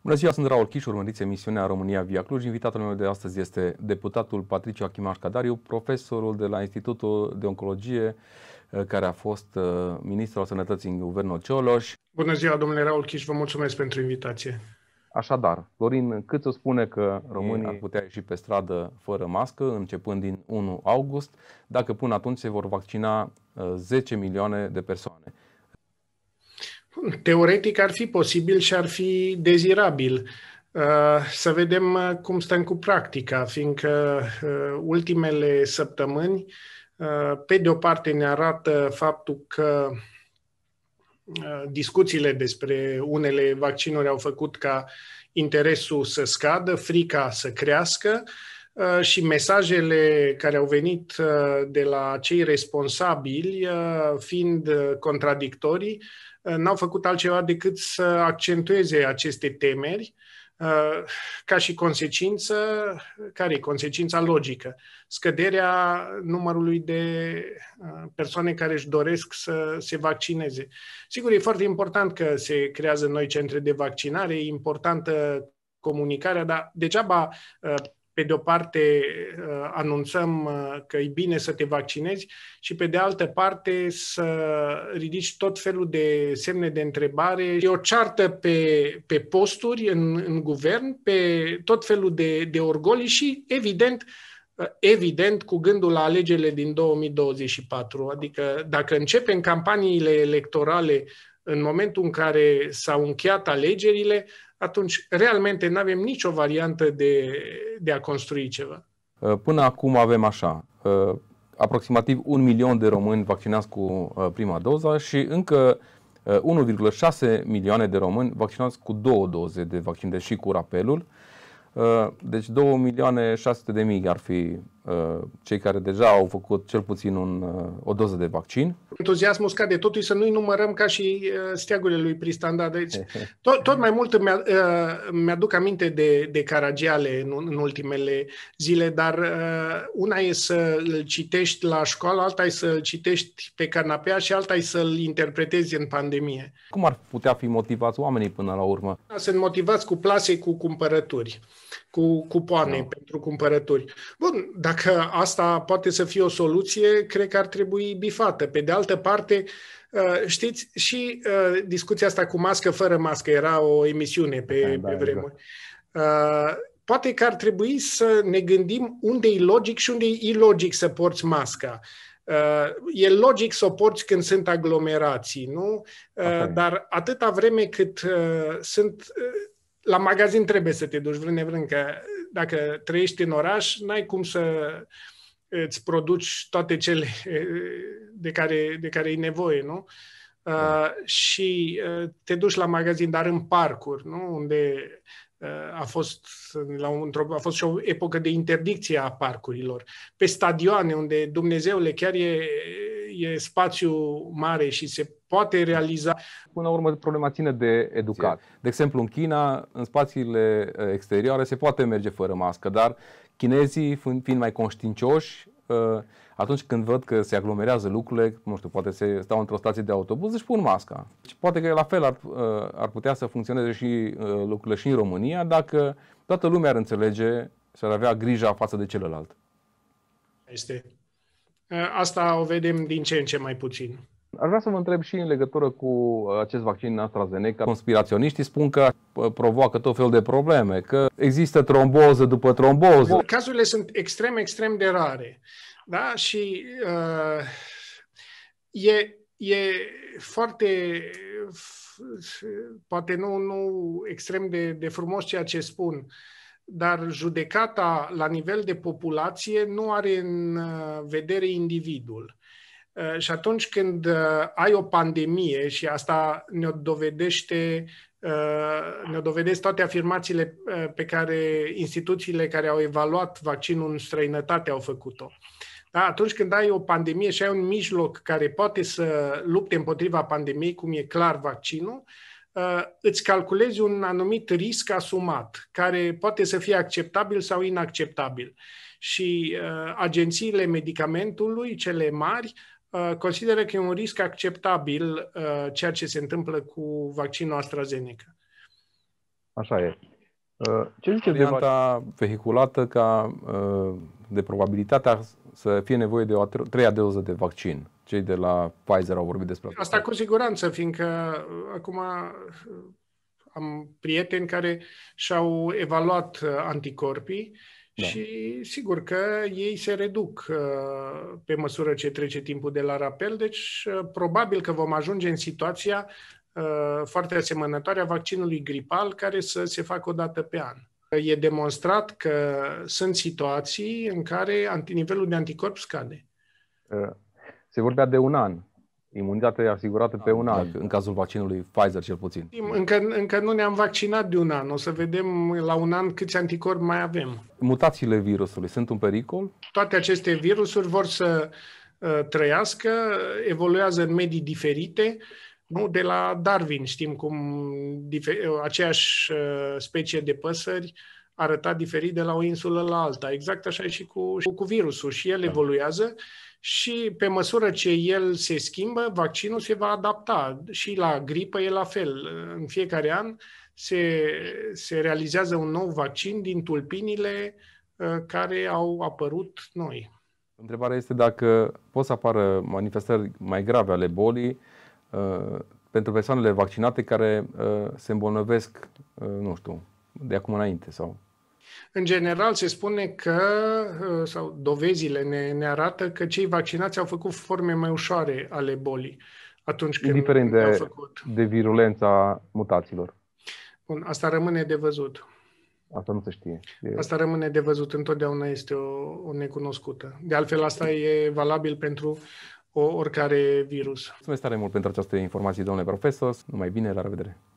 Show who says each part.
Speaker 1: Bună ziua, sunt Raul Chiș, urmăriți emisiunea România Via Cluj. Invitatul meu de astăzi este deputatul Patriciu Achimaș Cadariu, profesorul de la Institutul de Oncologie, eh, care a fost eh, ministru al sănătății în guvernul Cioloș. Bună
Speaker 2: ziua, domnule Raul Chiș, vă mulțumesc pentru invitație.
Speaker 1: Așadar, cât Câțu spune că românii ar putea ieși pe stradă fără mască începând din 1 august, dacă până atunci se vor vaccina 10 eh, milioane de persoane.
Speaker 2: Teoretic ar fi posibil și ar fi dezirabil. Uh, să vedem uh, cum stăm cu practica, fiindcă uh, ultimele săptămâni, pe de o parte, ne arată faptul că discuțiile despre unele vaccinuri au făcut ca interesul să scadă, frica să crească Uh, și mesajele care au venit uh, de la cei responsabili, uh, fiind contradictorii, n-au făcut altceva decât să accentueze aceste temeri ca și consecință, care e consecința logică? Scăderea numărului de persoane care își doresc să se vaccineze. Sigur, e foarte important că se creează noi centre de vaccinare, e importantă comunicarea, dar degeaba pe de o parte uh, anunțăm uh, că e bine să te vaccinezi și pe de altă parte să ridici tot felul de semne de întrebare. E o ceartă pe, pe posturi în, în guvern, pe tot felul de, de orgolii și, evident, uh, evident, cu gândul la alegerile din 2024. Adică dacă începem campaniile electorale în momentul în care s-au încheiat alegerile, atunci realmente nu avem nicio variantă de, de a construi ceva.
Speaker 1: Uh, până acum avem așa, uh, aproximativ un milion de români vaccinați cu uh, prima doză și încă 1,6 milioane de români vaccinați cu două doze de vaccin, deși cu rapelul. Deci 2 milioane 600 de mii ar fi cei care deja au făcut cel puțin un, o doză de vaccin
Speaker 2: entuziasmul scade. Totul să nu-i numărăm ca și uh, steagurile lui Pristan da, deci, tot, tot mai mult mi-a, uh, mi-aduc aminte de, de Caragiale în, în ultimele zile, dar uh, una e să îl citești la școală, alta e să îl citești pe canapea și alta e să îl interpretezi în pandemie.
Speaker 1: Cum ar putea fi motivați oamenii până la urmă?
Speaker 2: Da, sunt motivați cu plase, cu cumpărături cu cupoane no. Da. pentru cumpărături. Bun, dacă asta poate să fie o soluție, cred că ar trebui bifată. Pe de altă altă parte, uh, știți, și uh, discuția asta cu mască, fără mască, era o emisiune pe, da, pe da, exact. vremuri. Da. Poate că ar trebui să ne gândim unde e logic și unde e ilogic să porți masca. e logic să o porți când sunt aglomerații, nu? okay. Dar atâta vreme cât sunt... La magazin trebuie să te duci vreun nevrând, că dacă trăiești în oraș, n-ai cum să îți produci toate cele de care, de care e nevoie, nu? Da. Uh, și uh, te duci la magazin, dar în parcuri, nu? Unde uh, a fost, la un, a fost și o epocă de interdicție a parcurilor. Pe stadioane, unde Dumnezeule chiar e e spațiu mare și se poate realiza. Până la urmă, problema ține de educat. De exemplu, în China, în
Speaker 1: spațiile uh, exterioare, se poate merge fără mască, dar chinezii, fiind mai conștiincioși, uh, atunci când văd că se aglomerează lucrurile, nu știu, poate se stau într-o stație de autobuz, își pun masca. Și poate că la fel ar, uh, ar putea să funcționeze și lucrurile și în România dacă toată lumea ar înțelege și ar avea grija față de celălalt.
Speaker 2: Este Ă, asta o vedem din ce în ce mai puțin.
Speaker 1: Aș vrea să vă întreb și în
Speaker 2: legătură cu
Speaker 1: ă, acest vaccin AstraZeneca. Conspiraționiștii spun că ă, provoacă tot felul de probleme, că există tromboză după tromboză.
Speaker 2: Cazurile sunt extrem, extrem de rare. Da? Și uh, e, e foarte, poate nu, nu extrem de, de frumos ceea ce spun, uh, dar judecata la nivel de populație nu are în uh, vedere individul. Uh, și atunci când uh, ai o pandemie și asta ne-o dovedește ne dovedesc toate afirmațiile pe care instituțiile care au evaluat vaccinul în străinătate au făcut-o. Da? Atunci când ai o pandemie și ai un mijloc care poate să lupte împotriva pandemiei, cum e clar vaccinul, uh, Uh, îți calculezi un anumit risc asumat, care poate să fie acceptabil sau inacceptabil. Și uh, agențiile medicamentului, cele mari, uh, consideră că e un risc acceptabil ceea ce se întâmplă cu vaccinul AstraZeneca. Așa e. Ce zice varianta
Speaker 1: de... vehiculată ca de probabilitatea să fie nevoie de o treia doză de vaccin? cei de la Pfizer au vorbit despre asta.
Speaker 2: Asta cu siguranță, fiindcă uh, acum uh, am prieteni care și-au evaluat uh, anticorpii da. și sigur că ei se reduc pe măsură ce trece timpul de la rapel, deci probabil că vom ajunge în situația foarte asemănătoare a vaccinului gripal care să se facă o dată pe an. E demonstrat că sunt situații în care nivelul de anticorp scade
Speaker 1: se vorbea de un an. Imunitatea e asigurată pe da, un an. În cazul vaccinului Pfizer, cel puțin.
Speaker 2: Încă, încă nu ne-am vaccinat de un an. O să vedem la un an câți anticorpi mai avem.
Speaker 1: Mutațiile virusului sunt un pericol?
Speaker 2: Toate aceste virusuri vor să uh, trăiască, evoluează în medii diferite. Nu, de la Darwin știm cum aceeași uh, specie de păsări arăta diferit de la o insulă la alta. Exact așa e și cu, și cu virusul. Și el da. evoluează și pe măsură ce el se schimbă, vaccinul se va adapta și la gripă e la fel. În fiecare an se, se realizează un nou vaccin din tulpinile uh, care au apărut noi.
Speaker 1: Întrebarea este dacă pot să apară manifestări mai grave ale bolii uh, pentru persoanele vaccinate care uh, se îmbolnăvesc, nu știu, de acum înainte sau
Speaker 2: în general, se spune că, uh, sau dovezile ne, ne arată că cei vaccinați au făcut forme mai ușoare ale bolii atunci când Indiferent de, făcut.
Speaker 1: de virulența mutațiilor.
Speaker 2: Bun, asta rămâne de văzut.
Speaker 1: Asta nu se știe. E... Asta
Speaker 2: rămâne de văzut, întotdeauna este o, o necunoscută. De altfel, asta e valabil pentru o, oricare virus.
Speaker 1: Mulțumesc tare mult pentru această informație, domnule profesor. Numai bine, la revedere!